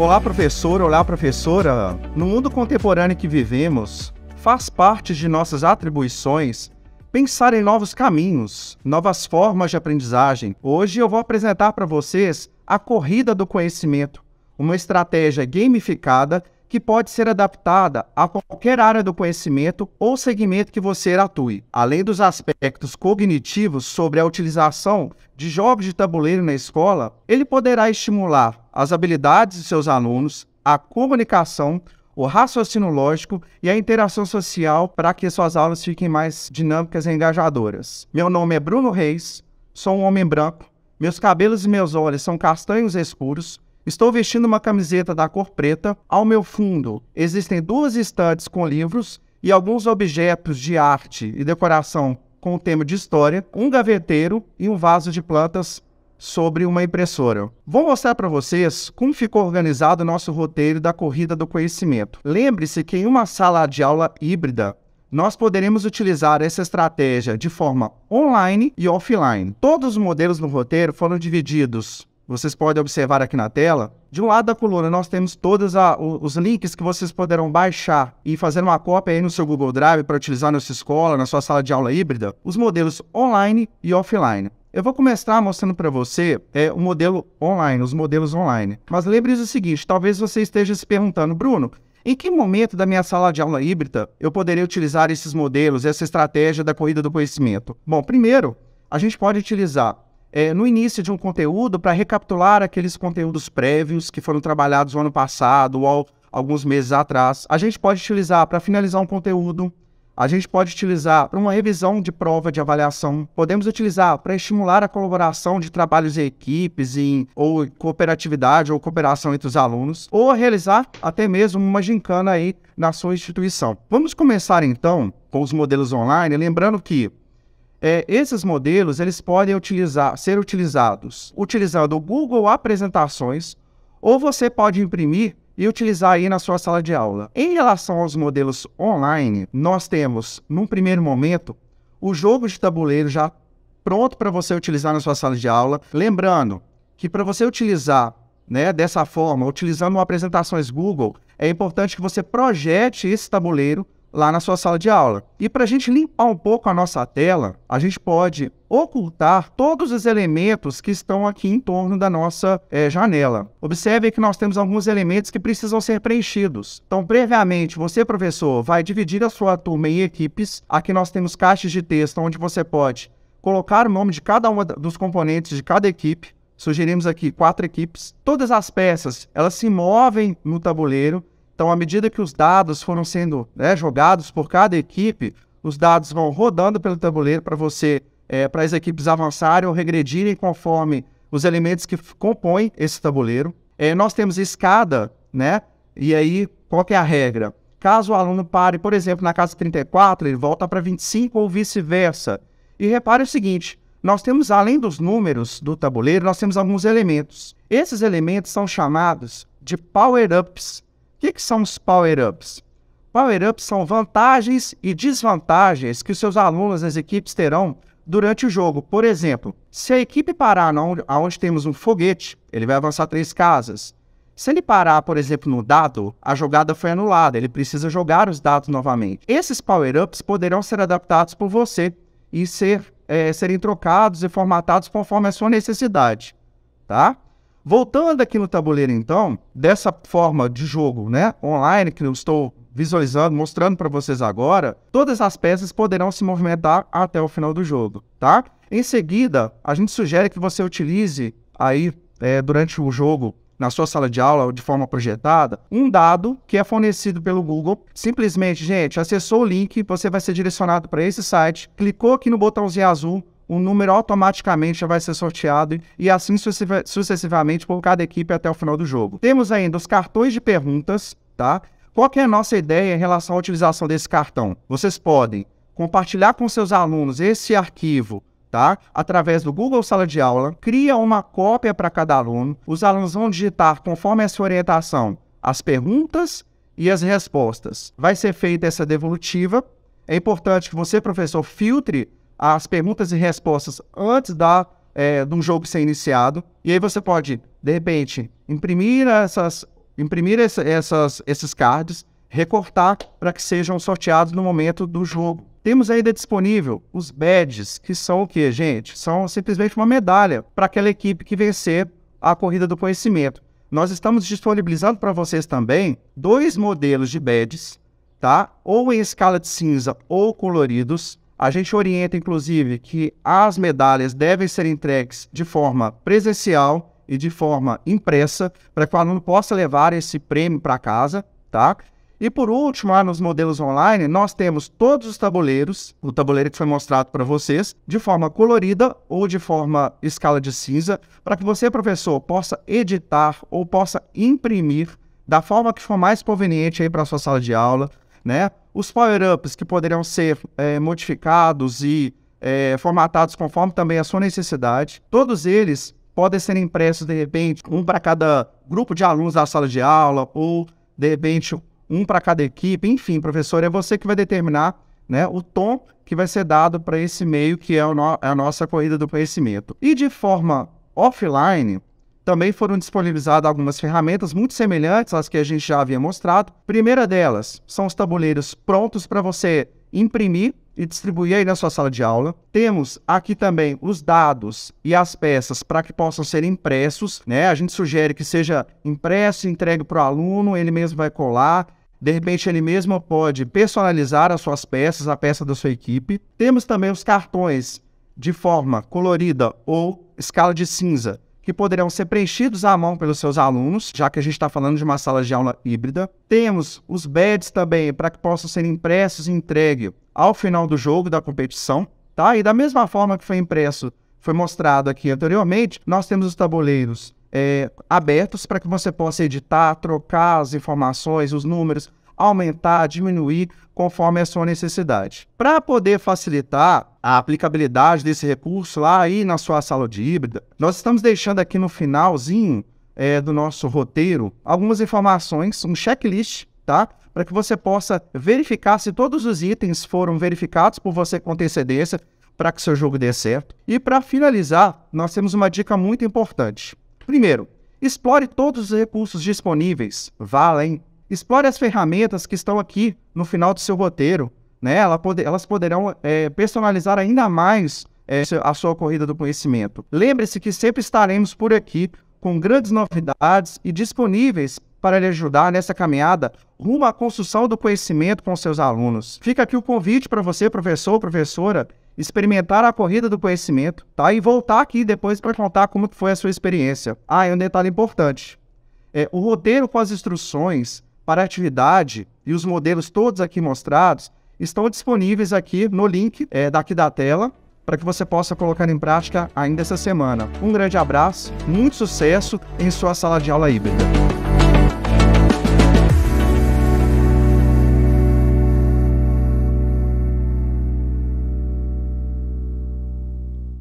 Olá, professor, olá, professora. No mundo contemporâneo que vivemos, faz parte de nossas atribuições pensar em novos caminhos, novas formas de aprendizagem. Hoje eu vou apresentar para vocês a corrida do conhecimento, uma estratégia gamificada que pode ser adaptada a qualquer área do conhecimento ou segmento que você atue, além dos aspectos cognitivos sobre a utilização de jogos de tabuleiro na escola, ele poderá estimular as habilidades de seus alunos, a comunicação, o raciocínio lógico e a interação social para que suas aulas fiquem mais dinâmicas e engajadoras. Meu nome é Bruno Reis, sou um homem branco, meus cabelos e meus olhos são castanhos escuros Estou vestindo uma camiseta da cor preta. Ao meu fundo existem duas estantes com livros e alguns objetos de arte e decoração com o tema de história, um gaveteiro e um vaso de plantas sobre uma impressora. Vou mostrar para vocês como ficou organizado o nosso roteiro da corrida do conhecimento. Lembre-se que em uma sala de aula híbrida, nós poderemos utilizar essa estratégia de forma online e offline. Todos os modelos no roteiro foram divididos vocês podem observar aqui na tela, de um lado da coluna nós temos todos a, os links que vocês poderão baixar e fazer uma cópia aí no seu Google Drive para utilizar na sua escola, na sua sala de aula híbrida, os modelos online e offline. Eu vou começar mostrando para você é, o modelo online, os modelos online. Mas lembre-se o seguinte, talvez você esteja se perguntando, Bruno, em que momento da minha sala de aula híbrida eu poderia utilizar esses modelos, essa estratégia da corrida do conhecimento? Bom, primeiro, a gente pode utilizar é, no início de um conteúdo para recapitular aqueles conteúdos prévios que foram trabalhados no ano passado ou alguns meses atrás. A gente pode utilizar para finalizar um conteúdo, a gente pode utilizar para uma revisão de prova de avaliação, podemos utilizar para estimular a colaboração de trabalhos em equipes em, ou cooperatividade ou cooperação entre os alunos, ou realizar até mesmo uma gincana aí na sua instituição. Vamos começar então com os modelos online, lembrando que é, esses modelos eles podem utilizar, ser utilizados utilizando o Google Apresentações ou você pode imprimir e utilizar aí na sua sala de aula. Em relação aos modelos online, nós temos, num primeiro momento, o jogo de tabuleiro já pronto para você utilizar na sua sala de aula. Lembrando que para você utilizar né, dessa forma, utilizando apresentações Google, é importante que você projete esse tabuleiro lá na sua sala de aula. E para a gente limpar um pouco a nossa tela, a gente pode ocultar todos os elementos que estão aqui em torno da nossa é, janela. Observe que nós temos alguns elementos que precisam ser preenchidos. Então, previamente, você, professor, vai dividir a sua turma em equipes. Aqui nós temos caixas de texto onde você pode colocar o nome de cada um dos componentes de cada equipe. Sugerimos aqui quatro equipes. Todas as peças, elas se movem no tabuleiro então, à medida que os dados foram sendo né, jogados por cada equipe, os dados vão rodando pelo tabuleiro para você, é, para as equipes avançarem ou regredirem conforme os elementos que compõem esse tabuleiro. É, nós temos escada, né? E aí, qual é a regra? Caso o aluno pare, por exemplo, na casa 34, ele volta para 25 ou vice-versa. E repare o seguinte: nós temos, além dos números do tabuleiro, nós temos alguns elementos. Esses elementos são chamados de power-ups que, que são os power-ups? Power-ups são vantagens e desvantagens que os seus alunos nas equipes terão durante o jogo. Por exemplo, se a equipe parar onde, onde temos um foguete, ele vai avançar três casas. Se ele parar, por exemplo, no dado, a jogada foi anulada, ele precisa jogar os dados novamente. Esses power-ups poderão ser adaptados por você e ser, é, serem trocados e formatados conforme a sua necessidade, tá? Voltando aqui no tabuleiro, então, dessa forma de jogo né, online que eu estou visualizando, mostrando para vocês agora, todas as peças poderão se movimentar até o final do jogo, tá? Em seguida, a gente sugere que você utilize aí é, durante o jogo na sua sala de aula de forma projetada, um dado que é fornecido pelo Google. Simplesmente, gente, acessou o link, você vai ser direcionado para esse site, clicou aqui no botãozinho azul, um número automaticamente já vai ser sorteado e assim sucessivamente por cada equipe até o final do jogo. Temos ainda os cartões de perguntas, tá? Qual é a nossa ideia em relação à utilização desse cartão? Vocês podem compartilhar com seus alunos esse arquivo Tá? Através do Google Sala de Aula, cria uma cópia para cada aluno. Os alunos vão digitar, conforme a sua orientação, as perguntas e as respostas. Vai ser feita essa devolutiva. É importante que você, professor, filtre as perguntas e respostas antes da, é, de um jogo ser iniciado. E aí você pode, de repente, imprimir, essas, imprimir essa, essas, esses cards, recortar para que sejam sorteados no momento do jogo. Temos ainda disponível os badges, que são o que, gente? São simplesmente uma medalha para aquela equipe que vencer a corrida do conhecimento. Nós estamos disponibilizando para vocês também dois modelos de badges, tá? Ou em escala de cinza ou coloridos, a gente orienta, inclusive, que as medalhas devem ser entregues de forma presencial e de forma impressa, para que o aluno possa levar esse prêmio para casa, tá? E por último, lá nos modelos online, nós temos todos os tabuleiros, o tabuleiro que foi mostrado para vocês, de forma colorida ou de forma escala de cinza, para que você, professor, possa editar ou possa imprimir da forma que for mais conveniente aí para a sua sala de aula, né? Os power-ups que poderão ser é, modificados e é, formatados conforme também a sua necessidade. Todos eles podem ser impressos, de repente, um para cada grupo de alunos da sala de aula, ou, de repente, um para cada equipe. Enfim, professor, é você que vai determinar né, o tom que vai ser dado para esse meio que é, no, é a nossa corrida do conhecimento. E de forma offline, também foram disponibilizadas algumas ferramentas muito semelhantes às que a gente já havia mostrado. Primeira delas são os tabuleiros prontos para você imprimir e distribuir aí na sua sala de aula. Temos aqui também os dados e as peças para que possam ser impressos, né? A gente sugere que seja impresso, entregue para o aluno, ele mesmo vai colar. De repente, ele mesmo pode personalizar as suas peças, a peça da sua equipe. Temos também os cartões de forma colorida ou escala de cinza que poderão ser preenchidos à mão pelos seus alunos, já que a gente está falando de uma sala de aula híbrida. Temos os badges também, para que possam ser impressos e entregue ao final do jogo da competição. Tá? E da mesma forma que foi impresso, foi mostrado aqui anteriormente, nós temos os tabuleiros é, abertos para que você possa editar, trocar as informações, os números, aumentar, diminuir conforme a sua necessidade. Para poder facilitar a aplicabilidade desse recurso lá aí na sua sala de híbrida, nós estamos deixando aqui no finalzinho é, do nosso roteiro algumas informações, um checklist, tá? Para que você possa verificar se todos os itens foram verificados por você com antecedência para que seu jogo dê certo. E para finalizar, nós temos uma dica muito importante. Primeiro, explore todos os recursos disponíveis. Valem além, Explore as ferramentas que estão aqui no final do seu roteiro. Né? Elas poderão é, personalizar ainda mais é, a sua corrida do conhecimento. Lembre-se que sempre estaremos por aqui com grandes novidades e disponíveis para lhe ajudar nessa caminhada rumo à construção do conhecimento com seus alunos. Fica aqui o convite para você, professor ou professora, experimentar a corrida do conhecimento, tá? E voltar aqui depois para contar como foi a sua experiência. Ah, e um detalhe importante. É, o roteiro com as instruções para atividade e os modelos todos aqui mostrados estão disponíveis aqui no link é, daqui da tela para que você possa colocar em prática ainda essa semana. Um grande abraço, muito sucesso em sua sala de aula híbrida.